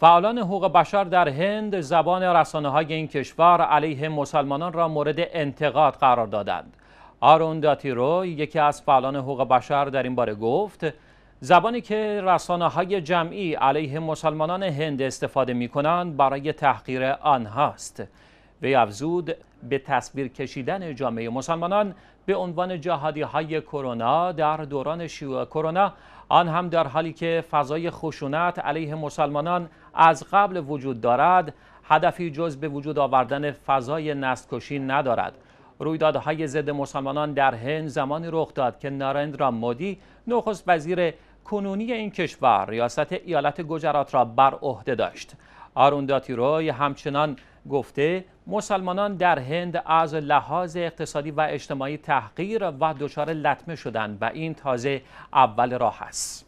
فعالان حقوق بشر در هند زبان رسانه های این کشور علیه مسلمانان را مورد انتقاد قرار دادند. آرون داتیرو یکی از فعالان حقوق بشر در این باره گفت زبانی که رسانه های جمعی علیه مسلمانان هند استفاده می کنند برای تحقیر آنهاست. وی افزود به تصویر کشیدن جامعه مسلمانان به عنوان جهادی های کرونا در دوران شیوع کرونا آن هم در حالی که فضای خشونت علیه مسلمانان از قبل وجود دارد هدفی جز به وجود آوردن فضای کشی ندارد رویدادهای ضد مسلمانان در هند زمانی رخ داد که نارندرا مودی نخست وزیر کنونی این کشور ریاست ایالت گجرات را بر عهده داشت آرونداتی روی همچنان گفته مسلمانان در هند از لحاظ اقتصادی و اجتماعی تحقیر و دچار لطمه شدند و این تازه اول راه است